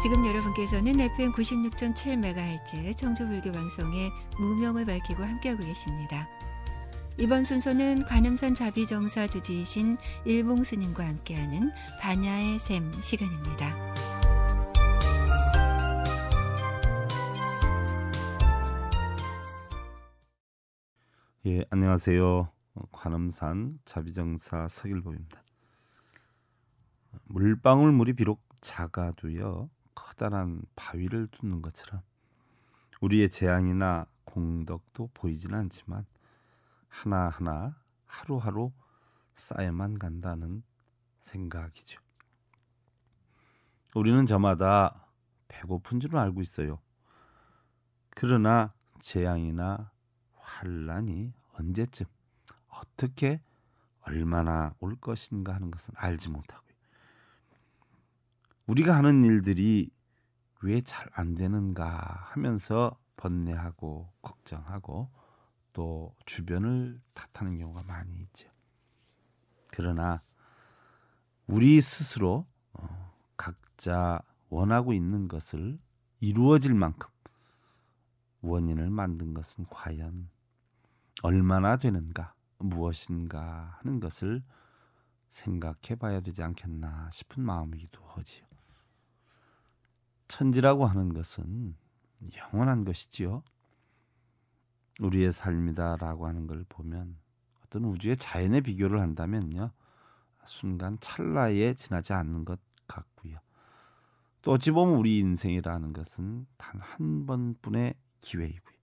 지금 여러분께서는 FM 96.7MHz 청주불교 방송의 무명을 밝히고 함께하고 계십니다. 이번 순서는 관음산 자비정사 주지이신 일봉 스님과 함께하는 반야의 샘 시간입니다. 예, 안녕하세요. 관음산 자비정사 서길보입니다. 물방울 물이 비록 작아도요. 커다란 바위를 뚫는 것처럼 우리의 재앙이나 공덕도 보이진 않지만 하나하나 하루하루 쌓여만 간다는 생각이죠. 우리는 저마다 배고픈 줄 알고 있어요. 그러나 재앙이나 환란이 언제쯤 어떻게 얼마나 올 것인가 하는 것은 알지 못하고 우리가 하는 일들이 왜 잘 안 되는가 하면서 번뇌하고 걱정하고 또 주변을 탓하는 경우가 많이 있죠. 그러나 우리 스스로 어, 각자 원하고 있는 것을 이루어질 만큼 원인을 만든 것은 과연 얼마나 되는가 무엇인가 하는 것을 생각해 봐야 되지 않겠나 싶은 마음이기도 하지요. 천지라고 하는 것은 영원한 것이지요. 우리의 삶이다라고 하는 걸 보면 어떤 우주의 자연에 비교를 한다면요. 순간 찰나에 지나지 않는 것 같고요. 또 어찌 보면 우리 인생이라는 것은 단 한 번뿐의 기회이고요.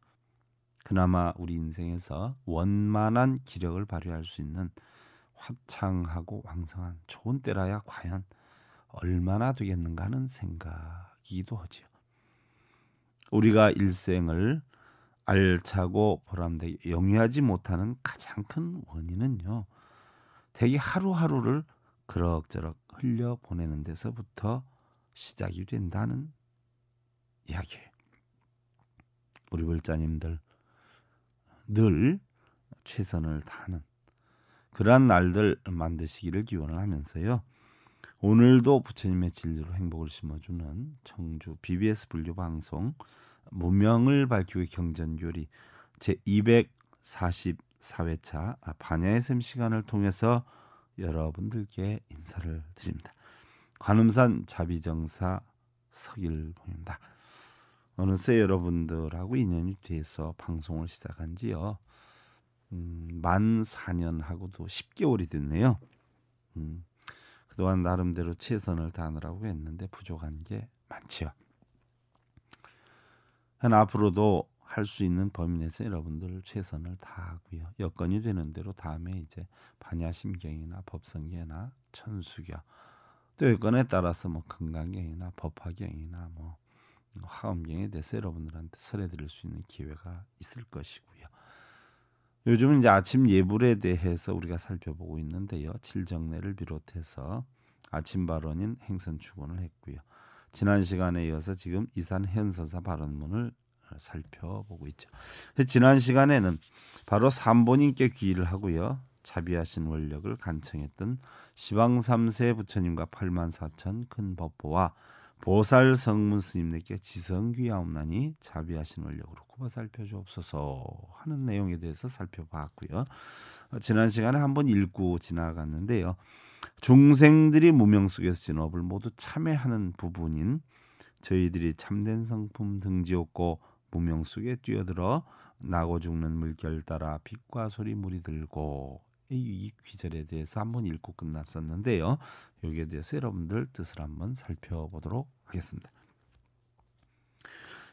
그나마 우리 인생에서 원만한 기력을 발휘할 수 있는 화창하고 왕성한 좋은 때라야 과연 얼마나 되겠는가 하는 생각 이기도 하지요. 우리가 일생을 알차고 보람되게 영위하지 못하는 가장 큰 원인은요. 대개 하루하루를 그럭저럭 흘려 보내는 데서부터 시작이 된다는 이야기예요. 우리 불자님들 늘 최선을 다하는 그러한 날들 만드시기를 기원을 하면서요. 오늘도 부처님의 진리로 행복을 심어주는 청주 BBS 분류 방송 문명을 밝히고 경전교리 제 244회차 반야의 샘 시간을 통해서 여러분들께 인사를 드립니다. 관음산 자비정사 석일봉입니다. 어느새 여러분들하고 인연이 돼서 방송을 시작한 지요. 음, 만 4년하고도 10개월이 됐네요. 음, 그동안 나름대로 최선을 다하느라고 했는데 부족한 게 많지요. 한 앞으로도 할 수 있는 범위 내에서 여러분들 최선을 다하고요. 여건이 되는 대로 다음에 이제 반야심경이나 법성계나 천수경 또 여건에 따라서 뭐 금강경이나 법화경이나 뭐 화엄경에 대해서 여러분들한테 설해드릴 수 있는 기회가 있을 것이고요. 요즘은 이제 아침 예불에 대해서 우리가 살펴보고 있는데요. 칠정례를 비롯해서 아침 발언인 행선 축원을 했고요. 지난 시간에 이어서 지금 이산현 선사 발언문을 어, 살펴보고 있죠. 지난 시간에는 바로 삼본님께 귀의를 하고요. 자비하신 원력을 간청했던 시방 삼세 부처님과 8만 4천 큰 법보와 보살 성문 스님네께 지성귀하옵나니 자비하신 원력으로 꼽아 살펴주옵소서 하는 내용에 대해서 살펴봤고요. 어, 지난 시간에 한번 읽고 지나갔는데요. 중생들이 무명 속에서 진업을 모두 참회하는 부분인 저희들이 참된 성품 등지었고 무명 속에 뛰어들어 나고 죽는 물결 따라 빛과 소리 물이 들고 이 귀절에 대해서 한번 읽고 끝났었는데요. 여기에 대해서 여러분들 뜻을 한번 살펴보도록 하겠습니다.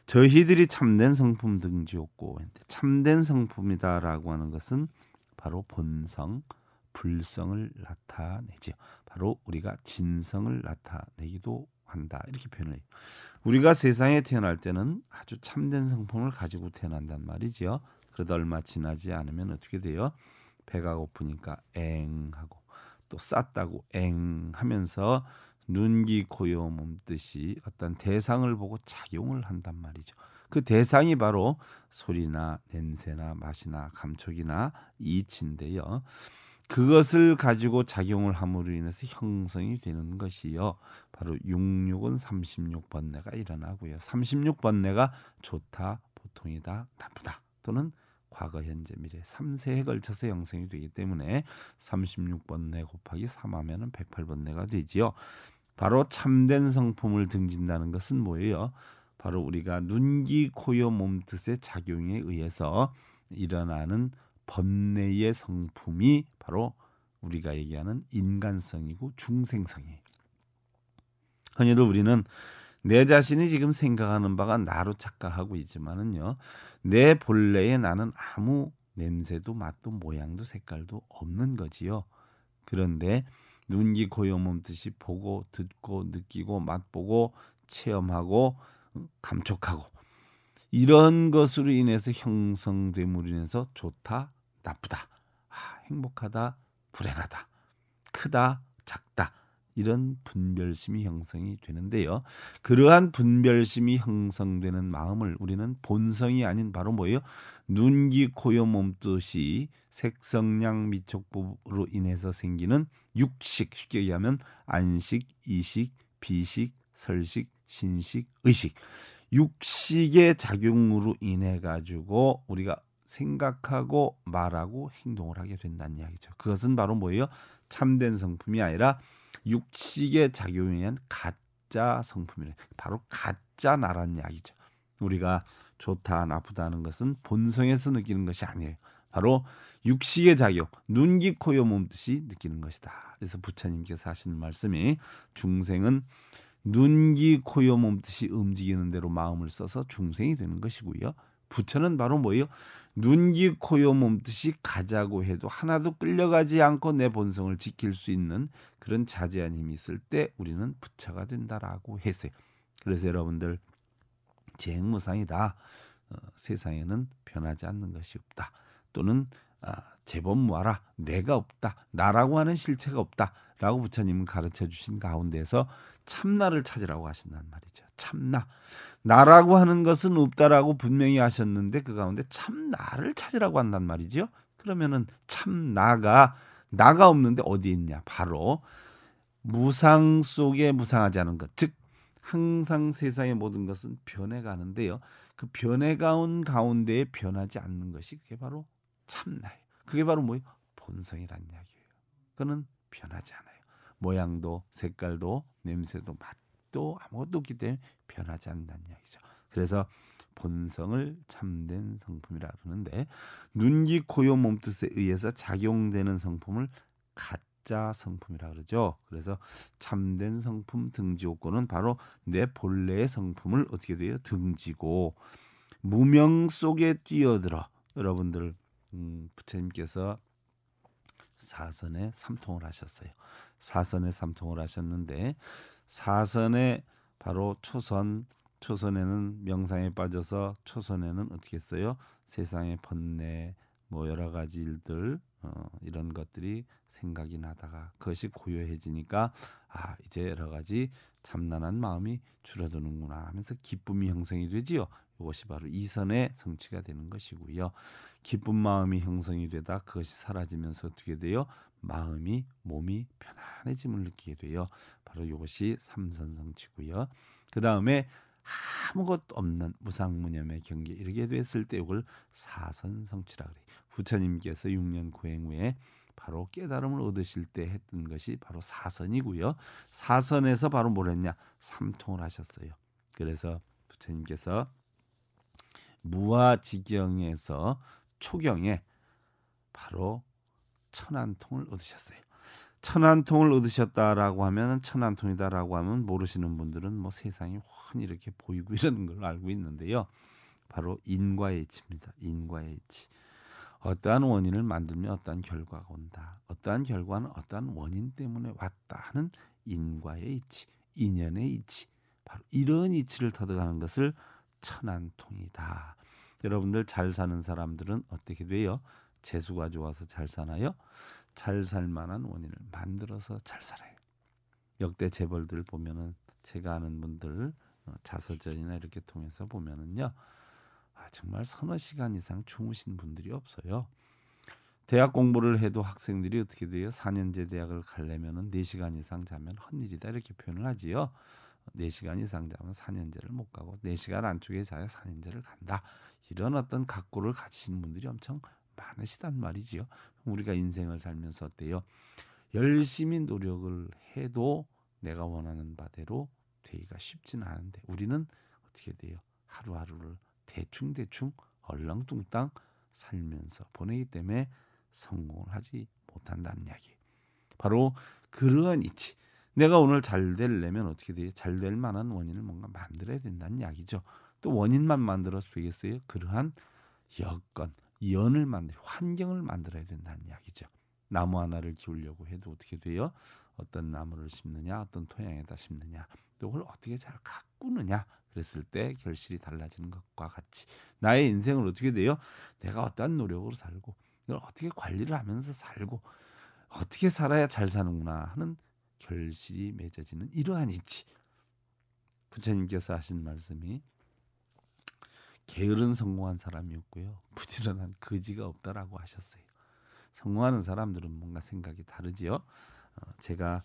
저희들이 참된 성품 등지였고 참된 성품이다라고 하는 것은 바로 본성, 불성을 나타내지요. 바로 우리가 진성을 나타내기도 한다 이렇게 표현해요. 우리가 세상에 태어날 때는 아주 참된 성품을 가지고 태어난단 말이지요. 그러다 얼마 지나지 않으면 어떻게 돼요? 배가 고프니까 엥 하고 또 쌌다고 엥 하면서 눈기 고요 몸뜻이 어떤 대상을 보고 작용을 한단 말이죠. 그 대상이 바로 소리나 냄새나 맛이나 감촉이나 이치인데요. 그것을 가지고 작용을 함으로 인해서 형성이 되는 것이요. 바로 66은 36번뇌가 일어나고요. 36번뇌가 좋다, 보통이다, 나쁘다 또는 과거, 현재, 미래 3세에 걸쳐서 형성이 되기 때문에 36번뇌 곱하기 3하면 은 108번뇌가 되지요. 바로 참된 성품을 등진다는 것은 뭐예요? 바로 우리가 눈기 코요 몸뜻의 작용에 의해서 일어나는 번뇌의 성품이 바로 우리가 얘기하는 인간성이고 중생성이. 에요 흔히들 우리는 내 자신이 지금 생각하는 바가 나로 착각하고 있지만은요. 내 본래의 나는 아무 냄새도 맛도 모양도 색깔도 없는 거지요. 그런데 눈기 고요몸 듯이 보고 듣고 느끼고 맛보고 체험하고 감촉하고 이런 것으로 인해서 형성됨으로 인해서 좋다 나쁘다 아, 행복하다 불행하다 크다 작다 이런 분별심이 형성이 되는데요. 그러한 분별심이 형성되는 마음을 우리는 본성이 아닌 바로 뭐예요? 눈기 코요 몸뜻이 색성량 미촉법으로 인해서 생기는 육식 쉽게 얘기하면 안식, 이식, 비식, 설식, 신식, 의식 육식의 작용으로 인해 가지고 우리가 생각하고 말하고 행동을 하게 된다는 이야기죠. 그것은 바로 뭐예요? 참된 성품이 아니라 육식의 작용에 의한 가짜 성품이래. 바로 가짜 나란 이야기죠. 우리가 좋다 나쁘다는 것은 본성에서 느끼는 것이 아니에요. 바로 육식의 작용, 눈, 기 코, 여, 몸듯이 느끼는 것이다. 그래서 부처님께서 하시는 말씀이 중생은 눈, 기 코, 여, 몸듯이 움직이는 대로 마음을 써서 중생이 되는 것이고요. 부처는 바로 뭐예요? 눈, 기 코, 여, 몸듯이 가자고 해도 하나도 끌려가지 않고 내 본성을 지킬 수 있는 그런 자제한 힘이 있을 때 우리는 부처가 된다라고 했어요. 그래서 여러분들 제 응무상이다. 어, 세상에는 변하지 않는 것이 없다. 또는 아, 제법 무아라 내가 없다. 나라고 하는 실체가 없다. 라고 부처님은 가르쳐 주신 가운데서 참나를 찾으라고 하신단 말이죠. 참나. 나라고 하는 것은 없다라고 분명히 하셨는데 그 가운데 참나를 찾으라고 한단 말이죠. 그러면은 참나가 나가 없는데 어디 있냐? 바로 무상 속에 무상하지 않은 것. 즉 항상 세상의 모든 것은 변해가는데요. 그 변해가온 가운데에 변하지 않는 것이 그게 바로 참나예요. 그게 바로 뭐예요? 본성이란 이야기예요. 그는 변하지 않아요. 모양도 색깔도 냄새도 맛도 아무것도 없기 때문에 변하지 않는 이야기죠. 그래서 본성을 참된 성품이라 그러는데 눈기 고요 몸뜻에 의해서 작용되는 성품을 갖 가짜 성품이라 그러죠. 그래서 참된 성품 등지호권은 바로 내 본래의 성품을 어떻게 돼요? 등지고 무명 속에 뛰어들어 여러분들 음, 부처님께서 사선에 삼통을 하셨어요. 사선에 삼통을 하셨는데 사선에 바로 초선 초선에는 명상에 빠져서 초선에는 어떻게 했어요? 세상의 번뇌 뭐 여러 가지 일들 어, 이런 것들이 생각이 나다가 그것이 고요해지니까 아 이제 여러 가지 참난한 마음이 줄어드는구나 하면서 기쁨이 형성이 되지요. 이것이 바로 이선의 성취가 되는 것이고요. 기쁜 마음이 형성이 되다 그것이 사라지면서 어떻게 돼요? 마음이 몸이 편안해짐을 느끼게 돼요. 바로 이것이 삼선 성취고요. 그 다음에 아무것도 없는 무상무념의 경계 이렇게 됐을 때 이걸 사선 성취라 그래요. 부처님께서 6년 고행 후에 바로 깨달음을 얻으실 때 했던 것이 바로 사선이고요. 사선에서 바로 뭘 했냐? 삼통을 하셨어요. 그래서 부처님께서 무아지경에서 초경에 바로 천안통을 얻으셨어요. 천안통을 얻으셨다라고 하면 천안통이다라고 하면 모르시는 분들은 뭐 세상이 훤 이렇게 보이고 이러는 걸 알고 있는데요. 바로 인과의 치입니다. 인과의 치. 어떠한 원인을 만들면 어떠한 결과가 온다. 어떠한 결과는 어떠한 원인 때문에 왔다 하는 인과의 이치, 인연의 이치. 바로 이런 이치를 터득하는 것을 천안통이다. 여러분들 잘 사는 사람들은 어떻게 돼요? 재수가 좋아서 잘 사나요? 잘 살만한 원인을 만들어서 잘 살아요. 역대 재벌들 보면은 제가 아는 분들 어, 자서전이나 이렇게 통해서 보면은요. 아, 정말 서너 시간 이상 주무신 분들이 없어요. 대학 공부를 해도 학생들이 어떻게 돼요? 4년제 대학을 가려면은 4시간 이상 자면 헛일이다 이렇게 표현을 하지요. 4시간 이상 자면 4년제를 못 가고 4시간 안쪽에 자야 4년제를 간다. 이런 어떤 각고를 가지신 분들이 엄청 많으시단 말이지요. 우리가 인생을 살면서 어때요? 열심히 노력을 해도 내가 원하는 바대로 되기가 쉽지는 않은데 우리는 어떻게 돼요? 하루하루를 대충대충 얼렁뚱땅 살면서 보내기 때문에 성공을 하지 못한다는 이야기. 바로 그러한 이치. 내가 오늘 잘 되려면 어떻게 돼요? 잘 될 만한 원인을 뭔가 만들어야 된다는 이야기죠. 또 원인만 만들어서 되겠어요? 그러한 여건, 연을 만들, 환경을 만들어야 된다는 이야기죠. 나무 하나를 키우려고 해도 어떻게 돼요? 어떤 나무를 심느냐, 어떤 토양에다 심느냐, 이걸 어떻게 잘 가꾸느냐 그랬을 때 결실이 달라지는 것과 같이 나의 인생을 어떻게 돼요? 내가 어떠한 노력으로 살고 이걸 어떻게 관리를 하면서 살고 어떻게 살아야 잘 사는구나 하는 결실이 맺어지는 이러한 이치 부처님께서 하신 말씀이 게으른 성공한 사람이었고요 부지런한 거지가 없다라고 하셨어요 성공하는 사람들은 뭔가 생각이 다르지요 어, 제가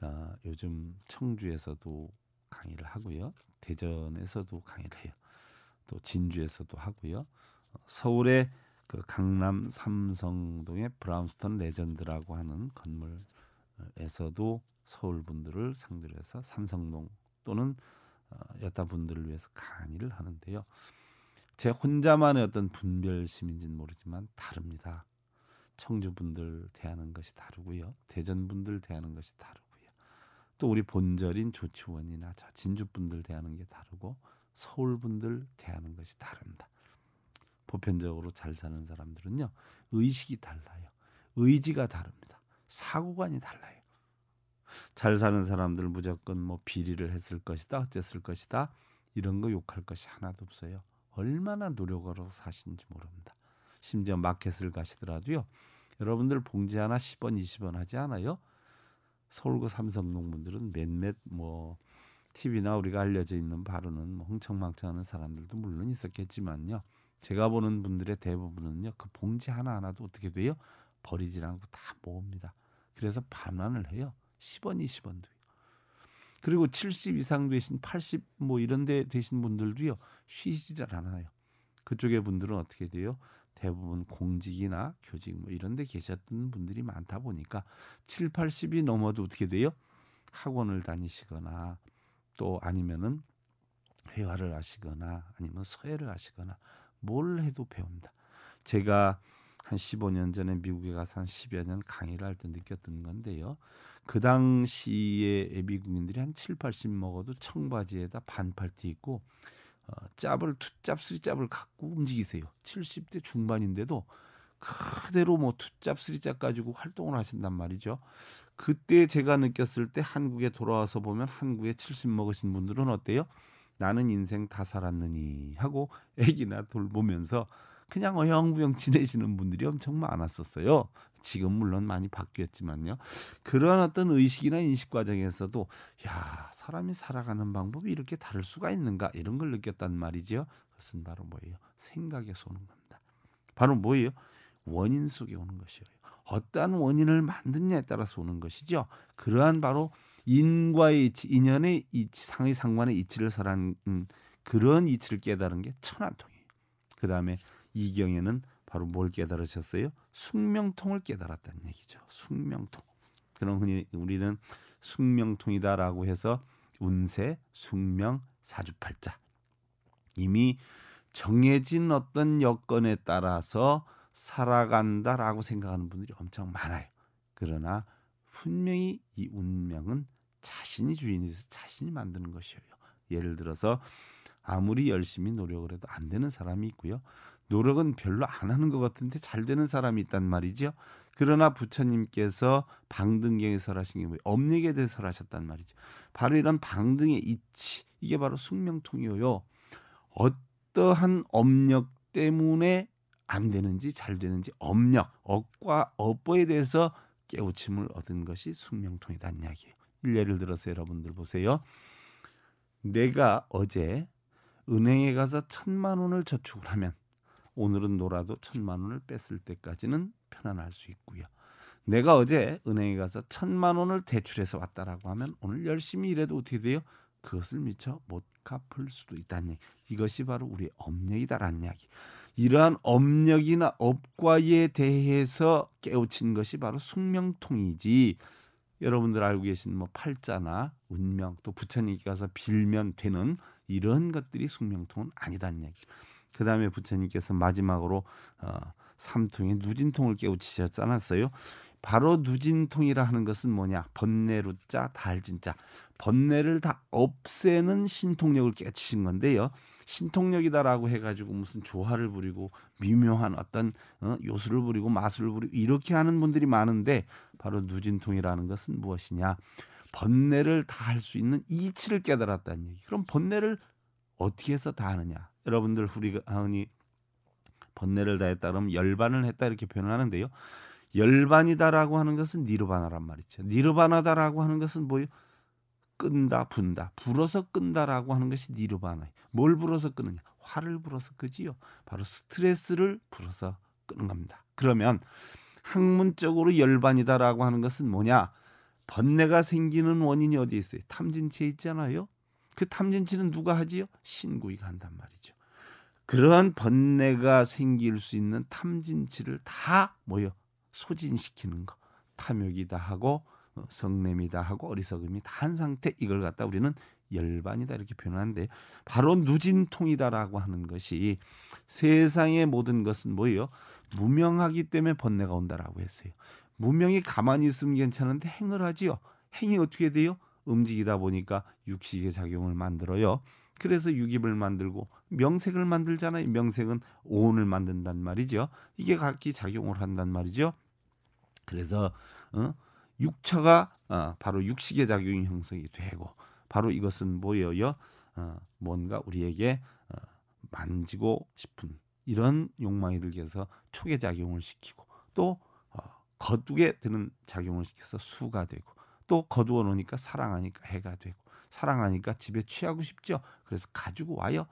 아, 요즘 청주에서도 강의를 하고요. 대전에서도 강의를 해요. 또 진주에서도 하고요. 어, 서울의 그 강남 삼성동의 브라운스턴 레전드라고 하는 건물에서도 서울 분들을 상대로 해서 삼성동 또는 어, 여타 분들을 위해서 강의를 하는데요. 제 혼자만의 어떤 분별심인지는 모르지만 다릅니다. 청주 분들 대하는 것이 다르고요. 대전 분들 대하는 것이 다르고 또 우리 본절인 조치원이나 자 진주분들 대하는 게 다르고 서울분들 대하는 것이 다릅니다. 보편적으로 잘 사는 사람들은요 의식이 달라요, 의지가 다릅니다, 사고관이 달라요. 잘 사는 사람들 무조건 뭐 비리를 했을 것이다, 어쨌을 것이다 이런 거 욕할 것이 하나도 없어요. 얼마나 노력으로 사시는지 모릅니다. 심지어 마켓을 가시더라도요 여러분들 봉지 하나 10원, 20원 하지 않아요. 서울고 삼성 농부들은 몇몇 뭐 TV나 우리가 알려져 있는 바로는 뭐 흥청망청하는 사람들도 물론 있었겠지만요. 제가 보는 분들의 대부분은요. 그 봉지 하나하나도 어떻게 돼요? 버리질 않고 다 모읍니다. 그래서 반환을 해요. 10원, 20원도. 그리고 70 이상 되신 80 뭐 이런 데 되신 분들도요. 쉬시질 않아요. 그쪽의 분들은 어떻게 돼요? 대부분 공직이나 교직 뭐 이런 데 계셨던 분들이 많다 보니까 7, 80이 넘어도 어떻게 돼요? 학원을 다니시거나 또 아니면은 회화를 하시거나 아니면 서예를 하시거나 뭘 해도 배웁니다. 제가 한 15년 전에 미국에 가서 한 10여 년 강의를 할 때 느꼈던 건데요. 그 당시에 미국인들이 한 7, 80 먹어도 청바지에다 반팔티 입고 어, 짭을 투짭 쓰리짭을 갖고 움직이세요. 70대 중반인데도 그대로 뭐 투짭 쓰리짭 가지고 활동을 하신단 말이죠. 그때 제가 느꼈을 때 한국에 돌아와서 보면 한국에 70 먹으신 분들은 어때요? 나는 인생 다 살았느니 하고 애기나 돌보면서 그냥 어영부영 지내시는 분들이 엄청 많았었어요. 지금 물론 많이 바뀌었지만요. 그런 어떤 의식이나 인식 과정에서도 야 사람이 살아가는 방법이 이렇게 다를 수가 있는가 이런 걸 느꼈단 말이죠. 그것은 바로 뭐예요? 생각에쏘는 겁니다. 바로 뭐예요? 원인 속에 오는 것이에요. 어떠한 원인을 만드냐에 따라서 오는 것이죠. 그러한 바로 인과의 이치, 인연의 이치, 상의 상관의 이치를 설한 음, 그런 이치를 깨달은 게 천안통이에요. 그 다음에 이경에는 바로 뭘 깨달으셨어요? 숙명통을 깨달았다는 얘기죠. 숙명통. 그런 흔히 우리는 숙명통이다라고 해서 운세, 숙명, 사주팔자 이미 정해진 어떤 여건에 따라서 살아간다라고 생각하는 분들이 엄청 많아요. 그러나 분명히 이 운명은 자신이 주인이 돼서 자신이 만드는 것이에요. 예를 들어서 아무리 열심히 노력을 해도 안 되는 사람이 있고요. 노력은 별로 안 하는 것 같은데 잘 되는 사람이 있단 말이죠. 그러나 부처님께서 방등경에 설하신 게 뭐예요? 엄력에 대해 설하셨단 말이죠. 바로 이런 방등의 이치 이게 바로 숙명통이에요. 어떠한 엄력 때문에 안 되는지 잘 되는지 엄력, 업과 업보에 대해서 깨우침을 얻은 것이 숙명통이란 이야기예요. 예를 들어서 여러분들 보세요. 내가 어제 은행에 가서 천만 원을 저축을 하면 오늘은 놀아도 천만 원을 뺐을 때까지는 편안할 수 있고요. 내가 어제 은행에 가서 천만 원을 대출해서 왔다라고 하면 오늘 열심히 일해도 어떻게 돼요? 그것을 미처 못 갚을 수도 있다는 얘기. 이것이 바로 우리의 업력이다라는 이야기. 이러한 업력이나 업과에 대해서 깨우친 것이 바로 숙명통이지. 여러분들 알고 계신 뭐 팔자나 운명 또 부처님께 가서 빌면 되는 이런 것들이 숙명통은 아니다는 얘기. 그 다음에 부처님께서 마지막으로 어, 삼통의 누진통을 깨우치셨지 않았어요? 바로 누진통이라 하는 것은 뭐냐? 번뇌루자 달진자 번뇌를 다 없애는 신통력을 깨치신 건데요. 신통력이다라고 해가지고 무슨 조화를 부리고 미묘한 어떤 어, 요술을 부리고 마술을 부리고 이렇게 하는 분들이 많은데 바로 누진통이라는 것은 무엇이냐? 번뇌를 다 할 수 있는 이치를 깨달았다는 얘기. 그럼 번뇌를 어떻게 해서 다 하느냐? 여러분들 후리가은니 번뇌를 다했다 그러면 열반을 했다 이렇게 표현을 하는데요. 열반이다라고 하는 것은 니르바나란 말이죠. 니르바나다라고 하는 것은 뭐요? 끈다, 분다, 불어서 끈다라고 하는 것이 니르바나. 뭘 불어서 끄느냐? 화를 불어서 끄지요. 바로 스트레스를 불어서 끄는 겁니다. 그러면 학문적으로 열반이다라고 하는 것은 뭐냐? 번뇌가 생기는 원인이 어디에 있어요? 탐진치에 있잖아요. 그 탐진치는 누가 하지요? 신구이가 한단 말이죠. 그러한 번뇌가 생길 수 있는 탐진치를 다 모여 소진시키는 거 탐욕이다 하고 어, 성냄이다 하고 어리석음이 다한 상태 이걸 갖다 우리는 열반이다 이렇게 표현하는데 바로 누진통이다라고 하는 것이 세상의 모든 것은 뭐예요? 무명하기 때문에 번뇌가 온다라고 했어요. 무명이 가만히 있으면 괜찮은데 행을 하지요. 행이 어떻게 돼요? 움직이다 보니까 육식의 작용을 만들어요. 그래서 유기을 만들고 명색을 만들잖아요. 명색은 오온을 만든단 말이죠. 이게 각기 작용을 한단 말이죠. 그래서 어? 육처가 어, 바로 육식의 작용이 형성이 되고 바로 이것은 뭐예요? 어, 뭔가 우리에게 어, 만지고 싶은 이런 욕망이 들게 해서 촉의 작용을 시키고 또 어, 거두게 되는 작용을 시켜서 수가 되고 또 거두어 놓으니까 사랑하니까 해가 되고 사랑하니까 집에 취하고 싶죠. 그래서 가지고 와요.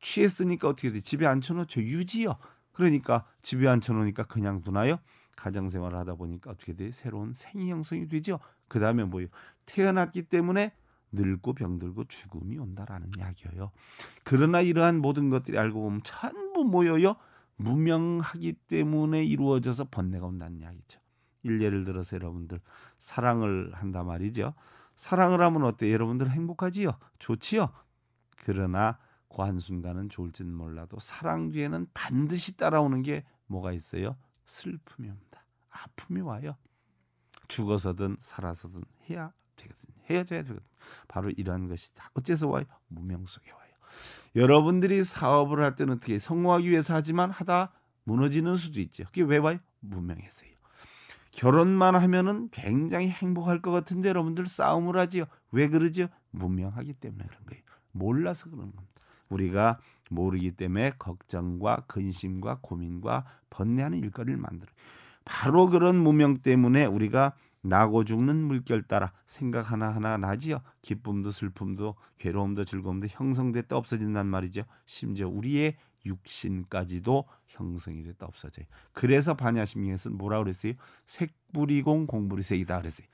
취했으니까 어떻게 돼? 집에 앉혀놓죠. 유지요. 그러니까 집에 앉혀놓으니까 그냥 두나요? 가정생활을 하다 보니까 어떻게 돼? 새로운 생이 형성이 되죠. 그 다음에 뭐요? 태어났기 때문에 늙고 병들고 죽음이 온다라는 이야기예요. 그러나 이러한 모든 것들이 알고 보면 전부 모여요. 무명하기 때문에 이루어져서 번뇌가 온다는 이야기죠. 일례를 들어서 여러분들 사랑을 한다 말이죠. 사랑을 하면 어때? 여러분들 행복하지요? 좋지요? 그러나 고 한순간은 좋을지는 몰라도 사랑 뒤에는 반드시 따라오는 게 뭐가 있어요? 슬픔이 옵니다. 아픔이 와요. 죽어서든 살아서든 해야 되거든요. 헤어져야 되거든요. 바로 이러한 것이 다 어째서 와요? 무명 속에 와요. 여러분들이 사업을 할 때는 어떻게 성공하기 위해서 하지만 하다 무너지는 수도 있죠. 그게 왜 와요? 무명에서요. 결혼만 하면은 굉장히 행복할 것 같은데 여러분들 싸움을 하지요. 왜그러죠요 문명하기 때문에 그런 거예요. 몰라서 그런 겁니다. 우리가 모르기 때문에 걱정과 근심과 고민과 번뇌하는 일거리를 만들어. 바로 그런 무명 때문에 우리가 나고 죽는 물결 따라 생각 하나하나 나지요. 기쁨도 슬픔도 괴로움도 즐거움도 형성됐다 없어진단 말이죠. 심지어 우리의 육신까지도 형성이 됐다 없어져요. 그래서 반야심리에서는 뭐라 그랬어요? 색불이공 공불이색이다 그랬어요.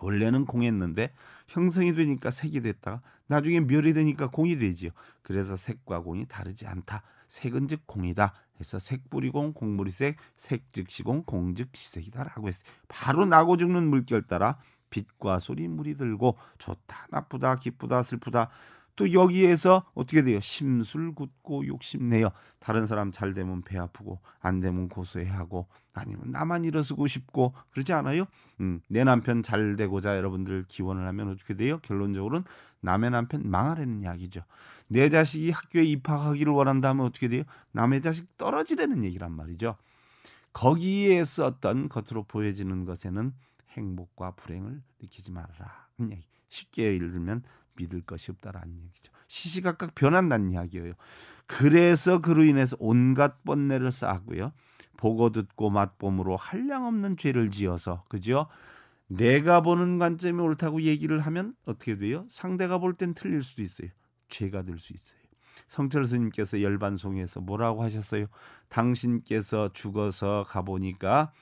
원래는 공했는데 형성이 되니까 색이 됐다가 나중에 멸이 되니까 공이 되지요. 그래서 색과 공이 다르지 않다. 색은 즉 공이다. 그래서 색불이공 공물이색 색즉 시공 공즉 시색이다라고 했어요. 바로 나고 죽는 물결 따라 빛과 소리 물이 들고 좋다 나쁘다 기쁘다 슬프다 또 여기에서 어떻게 돼요? 심술 굳고 욕심내요. 다른 사람 잘 되면 배 아프고 안 되면 고소해하고 아니면 나만 일어서고 싶고 그러지 않아요? 음, 내 남편 잘 되고자 여러분들 기원을 하면 어떻게 돼요? 결론적으로는 남의 남편 망하라는 이야기죠. 내 자식이 학교에 입학하기를 원한다면 어떻게 돼요? 남의 자식 떨어지라는 얘기란 말이죠. 거기에 서 어떤 겉으로 보여지는 것에는 행복과 불행을 느끼지 말라. 아 쉽게 예를 들면 믿을 것이 없다라는 얘기죠. 시시각각 변한다는 이야기예요. 그래서 그로 인해서 온갖 번뇌를 쌓았고요. 보고 듣고 맛봄으로 한량없는 죄를 지어서 그죠? 내가 보는 관점이 옳다고 얘기를 하면 어떻게 돼요? 상대가 볼 땐 틀릴 수도 있어요. 죄가 될 수 있어요. 성철 스님께서 열반송에서 뭐라고 하셨어요? 당신께서 죽어서 가보니까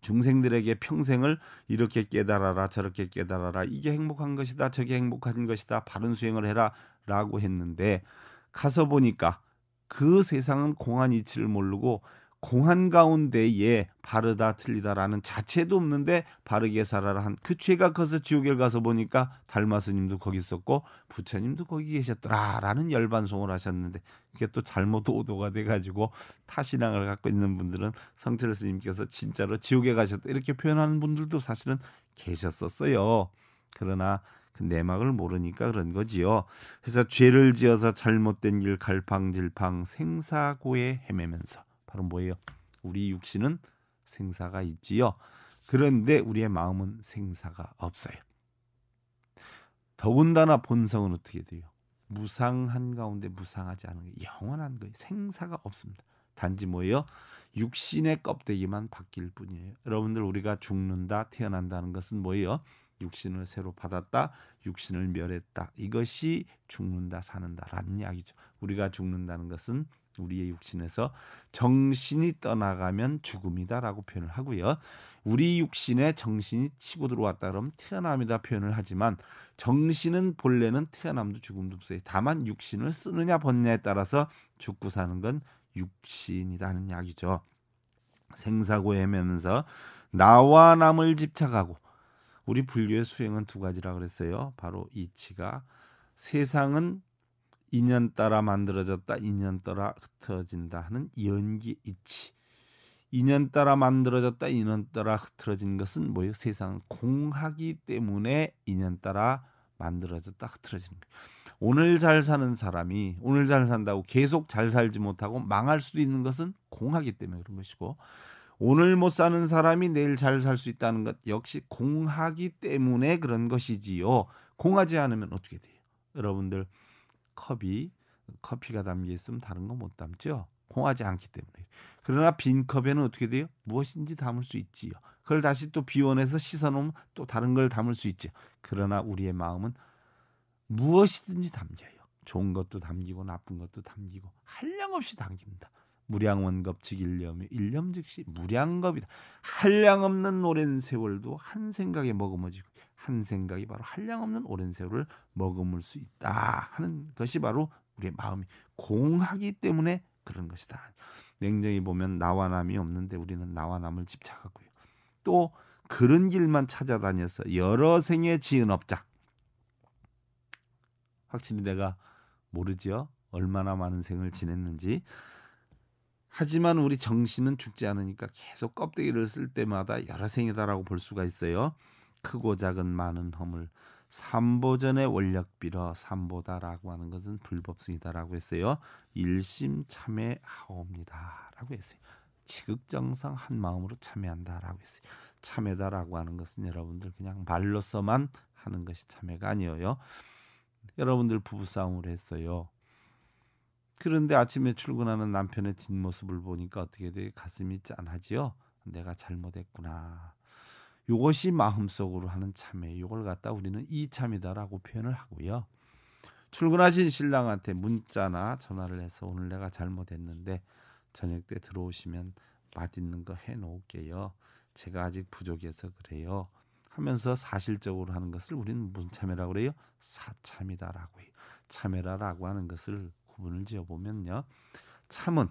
중생들에게 평생을 이렇게 깨달아라 저렇게 깨달아라 이게 행복한 것이다 저게 행복한 것이다 바른 수행을 해라라고 했는데 가서 보니까 그 세상은 공한 이치를 모르고 공한 가운데에 바르다 틀리다라는 자체도 없는데 바르게 살아라 한 그 죄가 커서 지옥에 가서 보니까 달마스님도 거기 있었고 부처님도 거기 계셨더라라는 열반송을 하셨는데 이게 또 잘못 오도가 돼가지고 타신앙을 갖고 있는 분들은 성철 스님께서 진짜로 지옥에 가셨다 이렇게 표현하는 분들도 사실은 계셨었어요. 그러나 그 내막을 모르니까 그런 거지요. 그래서 죄를 지어서 잘못된 길 갈팡질팡 생사고에 헤매면서 바로 뭐예요? 우리 육신은 생사가 있지요. 그런데 우리의 마음은 생사가 없어요. 더군다나 본성은 어떻게 돼요? 무상한 가운데 무상하지 않은 게 영원한 거예요. 생사가 없습니다. 단지 뭐예요? 육신의 껍데기만 바뀔 뿐이에요. 여러분들 우리가 죽는다, 태어난다는 것은 뭐예요? 육신을 새로 받았다, 육신을 멸했다. 이것이 죽는다, 사는다라는 이야기죠. 우리가 죽는다는 것은 우리의 육신에서 정신이 떠나가면 죽음이다라고 표현을 하고요. 우리 육신에 정신이 치고 들어왔다 그러면 태어남이다 표현을 하지만 정신은 본래는 태어남도 죽음도 없어요. 다만 육신을 쓰느냐 벗냐에 따라서 죽고 사는 건 육신이라는 이야기죠. 생사고 헤매면서 나와 남을 집착하고 우리 분류의 수행은 두 가지라 그랬어요. 바로 이치가 세상은 인연 따라 만들어졌다 인연 따라 흩어진다 하는 연기 이치 인연 따라 만들어졌다 인연 따라 흩어진 것은 뭐예요 세상 공하기 때문에 인연 따라 만들어졌다 흩어지는 거예요 오늘 잘 사는 사람이 오늘 잘 산다고 계속 잘 살지 못하고 망할 수도 있는 것은 공하기 때문에 그런 것이고 오늘 못 사는 사람이 내일 잘 살 수 있다는 것 역시 공하기 때문에 그런 것이지요 공하지 않으면 어떻게 돼요 여러분들 컵이 커피가 담겨 있으면 다른 거 못 담죠. 공하지 않기 때문에. 그러나 빈 컵에는 어떻게 돼요? 무엇인지 담을 수 있지요. 그걸 다시 또 비워내서 씻어놓으면 또 다른 걸 담을 수 있지요. 그러나 우리의 마음은 무엇이든지 담겨요. 좋은 것도 담기고 나쁜 것도 담기고 한량없이 담깁니다. 무량원겁즉 일념이 일념 즉시 무량겁이다. 한량없는 오랜 세월도 한 생각에 머금어지고 한 생각이 바로 한량없는 오랜 세월을 머금을 수 있다 하는 것이 바로 우리의 마음이 공하기 때문에 그런 것이다. 냉정히 보면 나와 남이 없는데 우리는 나와 남을 집착하고요. 또 그런 길만 찾아다녀서 여러 생에 지은 업자. 확실히 내가 모르지요. 얼마나 많은 생을 지냈는지. 하지만 우리 정신은 죽지 않으니까 계속 껍데기를 쓸 때마다 여러 생이다라고 볼 수가 있어요. 크고 작은 많은 허물 삼보전의 원력 빌어 삼보다라고 하는 것은 불법성이다라고 했어요. 일심 참회 하옵니다라고 했어요. 지극정성 한 마음으로 참회한다라고 했어요. 참회다라고 하는 것은 여러분들 그냥 말로서만 하는 것이 참회가 아니에요. 여러분들 부부싸움을 했어요. 그런데 아침에 출근하는 남편의 뒷모습을 보니까 어떻게 돼 가슴이 짠하지요. 내가 잘못했구나. 요것이 마음속으로 하는 참회. 요걸 갖다 우리는 이참이다라고 표현을 하고요. 출근하신 신랑한테 문자나 전화를 해서 오늘 내가 잘못했는데 저녁 때 들어오시면 맛있는 거 해놓을게요. 제가 아직 부족해서 그래요. 하면서 사실적으로 하는 것을 우리는 무슨 참회라고 그래요? 사참이다라고 해요. 참회라라고 하는 것을 구분을 지어보면요. 참은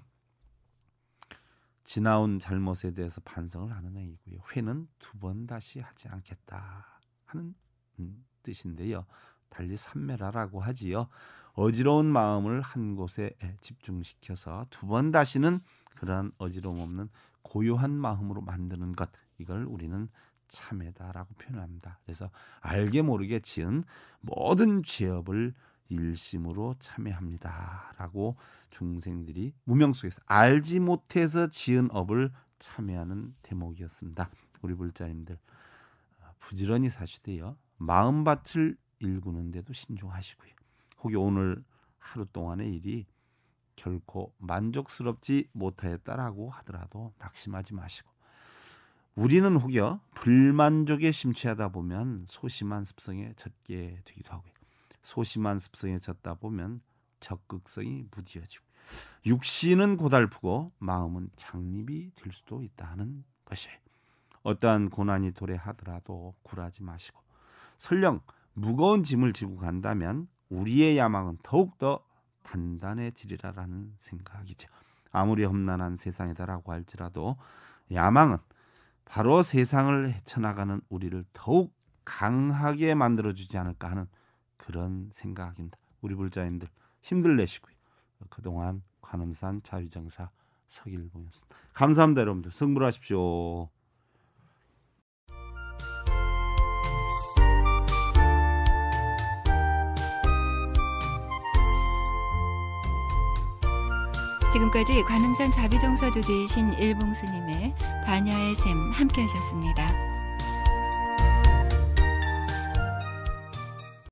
지나온 잘못에 대해서 반성을 하는 행위고요. 회는 두 번 다시 하지 않겠다 하는 음, 뜻인데요. 달리 삼매라라고 하지요. 어지러운 마음을 한 곳에 집중시켜서 두 번 다시는 그러한 어지러움 없는 고요한 마음으로 만드는 것 이걸 우리는 참회다라고 표현합니다. 그래서 알게 모르게 지은 모든 죄업을 일심으로 참여합니다라고 중생들이 무명 속에서 알지 못해서 지은 업을 참여하는 대목이었습니다. 우리 불자님들 아, 부지런히 사시되요 마음밭을 일구는데도 신중하시고요. 혹이 오늘 하루 동안의 일이 결코 만족스럽지 못하였다라고 하더라도 낙심하지 마시고 우리는 혹여 불만족에 심취하다 보면 소심한 습성에 젖게 되기도 하고요. 소심한 습성에 젖다 보면 적극성이 무뎌지고 육신은 고달프고 마음은 장립이 될 수도 있다는 것이 어떠한 고난이 도래하더라도 굴하지 마시고 설령 무거운 짐을 지고 간다면 우리의 야망은 더욱더 단단해지리라라는 생각이죠. 아무리 험난한 세상이다라고 할지라도 야망은 바로 세상을 헤쳐나가는 우리를 더욱 강하게 만들어주지 않을까 하는 그런 생각입니다. 우리 불자인들 힘들 내시고요. 그동안 관음산 자유정사 서길봉이었습니다. 감사합니다 여러분들. 승부하십시오. 지금까지 관음산 자비정사 조지이신 일봉스님의 반야의 샘 함께 하셨습니다.